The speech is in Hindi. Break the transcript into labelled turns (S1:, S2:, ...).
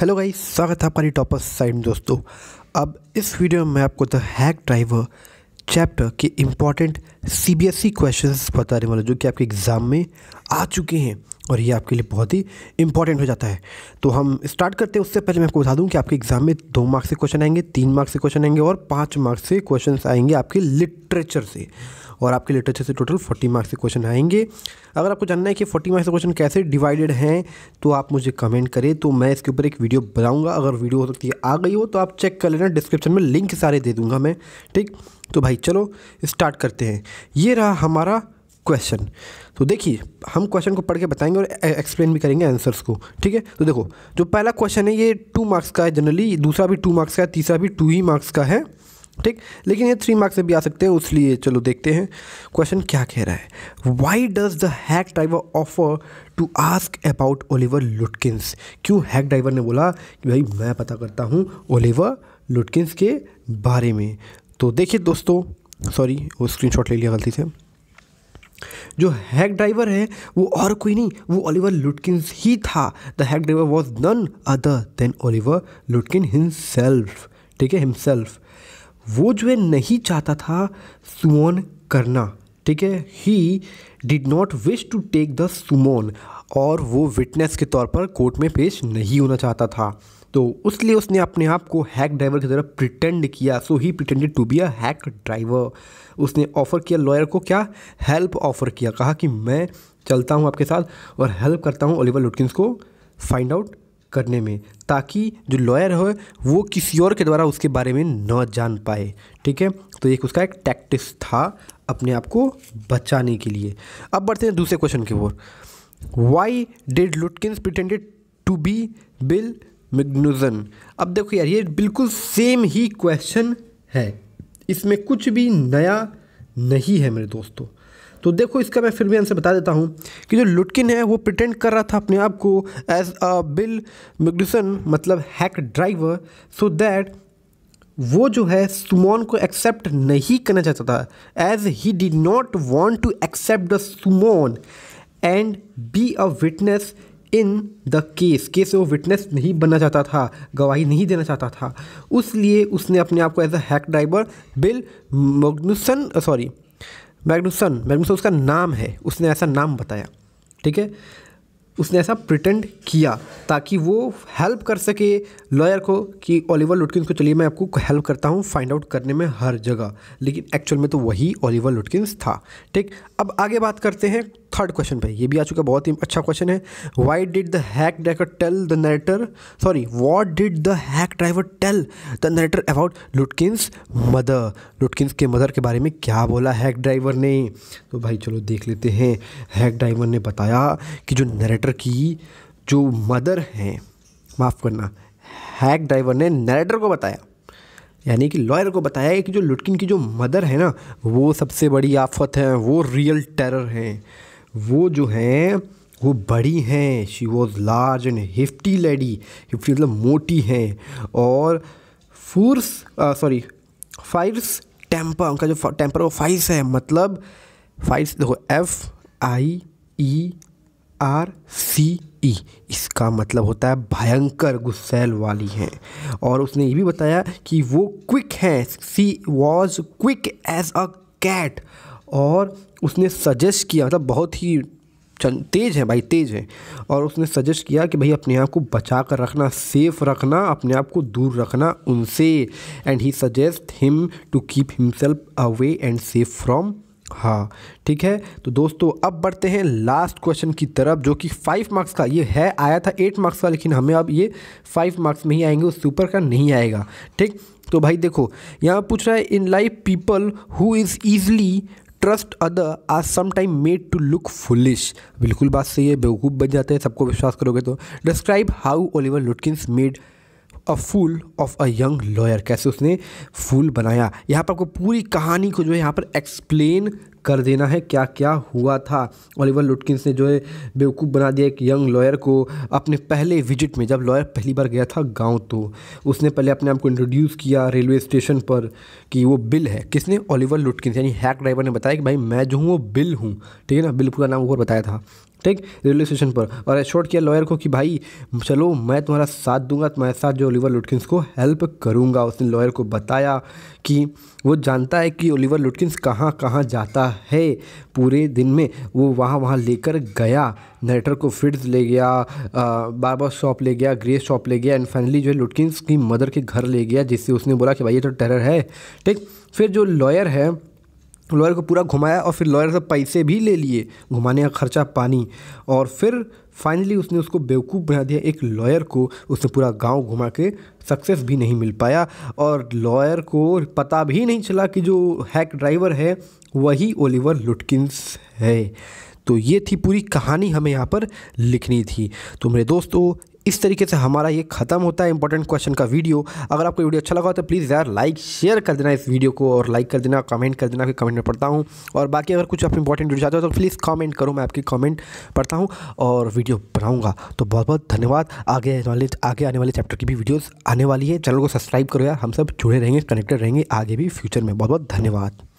S1: हेलो गाइस स्वागत है आपका टॉपर्स साइड में दोस्तों अब इस वीडियो में मैं आपको द हैक ड्राइवर चैप्टर के इम्पॉर्टेंट सीबीएसई क्वेश्चंस बताने वाला जो कि आपके एग्ज़ाम में आ चुके हैं और ये आपके लिए बहुत ही इंपॉर्टेंट हो जाता है तो हम स्टार्ट करते हैं उससे पहले मैं आपको बता दूं कि आपके एग्जाम में दो मार्क्स से क्वेश्चन आएंगे तीन मार्क्स से क्वेश्चन आएंगे और पाँच मार्क्स से क्वेश्चन आएंगे आपके लिटरेचर से और आपके लिटरेचर से टोटल फोर्टी मार्क्स से क्वेश्चन आएंगे अगर आपको जानना है कि फोर्टी मार्क्स से क्वेश्चन कैसे डिवाइडेड हैं तो आप मुझे कमेंट करें तो मैं इसके ऊपर एक वीडियो बनाऊँगा अगर वीडियो हो सकती है आ गई हो तो आप चेक कर लेना डिस्क्रिप्शन में लिंक सारे दे दूँगा मैं ठीक तो भाई चलो स्टार्ट करते हैं ये रहा हमारा क्वेश्चन तो देखिए हम क्वेश्चन को पढ़ के बताएंगे और एक्सप्लेन भी करेंगे आंसर्स को ठीक है तो देखो जो पहला क्वेश्चन है ये टू मार्क्स का है जनरली दूसरा भी टू मार्क्स का है तीसरा भी टू ही मार्क्स का है ठीक लेकिन ये थ्री मार्क्स से भी आ सकते हैं उसलिए चलो देखते हैं क्वेश्चन क्या कह रहा है why does the hack driver offer to ask about Oliver Lutkins क्यों हैक ड्राइवर ने बोला कि भाई मैं पता करता हूँ ओलिवर लुटकिंस के बारे में तो देखिए दोस्तों सॉरी वो स्क्रीनशॉट ले लिया गलती से जो हैक ड्राइवर है वो और कोई नहीं वो ओलिवर लुटकिंस ही था the hack driver was none other than Oliver Lutkin himself ठीक है हिमसेल्फ वो जो है नहीं चाहता था सुमोन करना ठीक है he did not wish to take the summon और वो विटनेस के तौर पर कोर्ट में पेश नहीं होना चाहता था तो उसलिए उसने अपने आप को हैक ड्राइवर की तरह प्रिटेंड किया so he pretended to be a hack driver उसने ऑफ़र किया लॉयर को क्या हेल्प ऑफ़र किया कहा कि मैं चलता हूँ आपके साथ और हेल्प करता हूँ ओलिवर लुटकिंस को फाइंड आउट करने में ताकि जो लॉयर हो वो किसी और के द्वारा उसके बारे में न जान पाए ठीक है तो एक उसका एक टैक्टिस था अपने आप को बचाने के लिए अब बढ़ते हैं दूसरे क्वेश्चन की ओर why did Lutkin pretended to be Bill Magnuson अब देखो यार ये बिल्कुल सेम ही क्वेश्चन है इसमें कुछ भी नया नहीं है मेरे दोस्तों तो देखो इसका मैं फिर भी आंसर बता देता हूँ कि जो लुटकिन है वो प्रिटेंड कर रहा था अपने आप को एज अ बिल मिग्रिसन मतलब हैक ड्राइवर सो दैट वो जो है सुमोन को एक्सेप्ट नहीं करना चाहता था as he did not want to accept the summon and be a witness in the case case वो विटनेस नहीं बनना चाहता था गवाही नहीं देना चाहता था लिए उसने अपने आप को as a hack driver Bill Magnuson sorry Magnuson Magnuson उसका नाम है उसने ऐसा नाम बताया ठीक है उसने ऐसा प्रिटेंड किया ताकि वो हेल्प कर सके लॉयर को कि ओलिवर लुटकिन को चलिए मैं आपको हेल्प करता हूँ फाइंड आउट करने में हर जगह लेकिन एक्चुअल में तो वही ओलिवर लुटकिंस था ठीक अब आगे बात करते हैं थर्ड क्वेश्चन पे ये भी आ चुका बहुत ही अच्छा क्वेश्चन है why did the hack driver tell the narrator sorry what did the hack driver tell the narrator about Lutkins mother Lutkins के मदर के बारे में क्या बोला हैक ड्राइवर ने तो भाई चलो देख लेते हैं हैक ड्राइवर ने बताया कि जो नरेटर की जो मदर हैं माफ़ करना हैक ड्राइवर ने नरेटर को बताया यानी कि लॉयर को बताया कि जो लुटकिन की जो मदर है ना वो सबसे बड़ी आफत है वो रियल टेरर हैं वो जो हैं वो बड़ी हैं she was large and hefty lady hefty मतलब मोटी हैं और फोर्स सॉरी फाइर्स टेम्पर उनका जो टेम्पर वो फाइस है मतलब फाइस देखो F I E R C ई इसका मतलब होता है भयंकर गुस्सेल वाली हैं और उसने ये भी बताया कि वो क्विक हैं she was quick as a cat और उसने सजेस्ट किया मतलब बहुत ही तेज है भाई तेज है और उसने सजेस्ट किया कि भाई अपने आप को बचा कर रखना सेफ रखना अपने आप को दूर रखना उनसे and he suggest him to keep himself away and safe from हाँ ठीक है तो दोस्तों अब बढ़ते हैं लास्ट क्वेश्चन की तरफ जो कि फाइव मार्क्स का ये है आया था एट मार्क्स का लेकिन हमें अब ये फाइव मार्क्स में ही आएंगे उससे ऊपर का नहीं आएगा ठीक तो भाई देखो यहाँ पूछ रहा है in life people who is easily trust other are समाइम मेड टू लुक फुलिश बिल्कुल बात सही है बेवकूफ़ बन जाते हैं सबको विश्वास करोगे तो describe how Oliver Lutkins made a fool of a young lawyer कैसे उसने फूल बनाया यहाँ पर आपको पूरी कहानी को जो है यहाँ पर एक्सप्लेन कर देना है क्या क्या हुआ था ओलिवर लुटकिंस ने जो है बेवकूफ़ बना दिया एक यंग लॉयर को अपने पहले विजिट में जब लॉयर पहली बार गया था गाँव तो उसने पहले अपने आप को इंट्रोड्यूस किया रेलवे स्टेशन पर कि वो बिल है किसने ओलिवर लुटकिंस यानी हैक ड्राइवर ने बताया कि भाई मैं जो हूँ वो बिल हूँ ठीक है ना बिल पूरा नाम ऊपर बताया था ठीक रेलवे स्टेशन पर और एशोर्ट किया लॉयर को कि भाई चलो मैं तुम्हारा साथ दूंगा तुम्हारे साथ जो ओलिवर लुटकिंस को हेल्प करूंगा उसने लॉयर को बताया कि वो जानता है कि ओलिवर लुटकिंस कहाँ कहाँ जाता है पूरे दिन में वो वहाँ वहाँ लेकर गया नेटर को फिड्स ले गया बार शॉप ले गया ग्रे शॉप ले गया एंड फाइनली जो है लुटकिंस की मदर के घर ले गया जिससे उसने बोला कि भाई ये तो टेरर है ठीक फिर जो लॉयर है लॉयर को पूरा घुमाया और फिर लॉयर से पैसे भी ले लिए घुमाने का खर्चा पानी और फिर फाइनली उसने उसको बेवकूफ़ बना दिया एक लॉयर को उसने पूरा गांव घुमा के सक्सेस भी नहीं मिल पाया और लॉयर को पता भी नहीं चला कि जो हैक ड्राइवर है वही ओलिवर लुटकिंस है तो ये थी पूरी कहानी हमें यहाँ पर लिखनी थी तो मेरे दोस्तों इस तरीके से हमारा ये खत्म होता है इंपॉर्टेंट क्वेश्चन का वीडियो अगर आपको वीडियो अच्छा लगा तो प्लीज़ यार लाइक शेयर कर देना इस वीडियो को और लाइक कर देना कमेंट कर देना कमेंट में पढ़ता हूँ और बाकी अगर कुछ आप इंपॉर्टेंट वीडियो चाहते हो तो प्लीज़ कमेंट करो मैं आपकी कमेंट पढ़ता हूँ और वीडियो बनाऊँगा तो बहुत बहुत धन्यवाद आगे वाले आगे आने वाले चैप्टर की भी वीडियोज़ आने वाली है चैनल को सब्सक्राइब करो यार हम सब जुड़े रहेंगे कनेक्टेड रहेंगे आगे भी फ्यूचर में बहुत बहुत धन्यवाद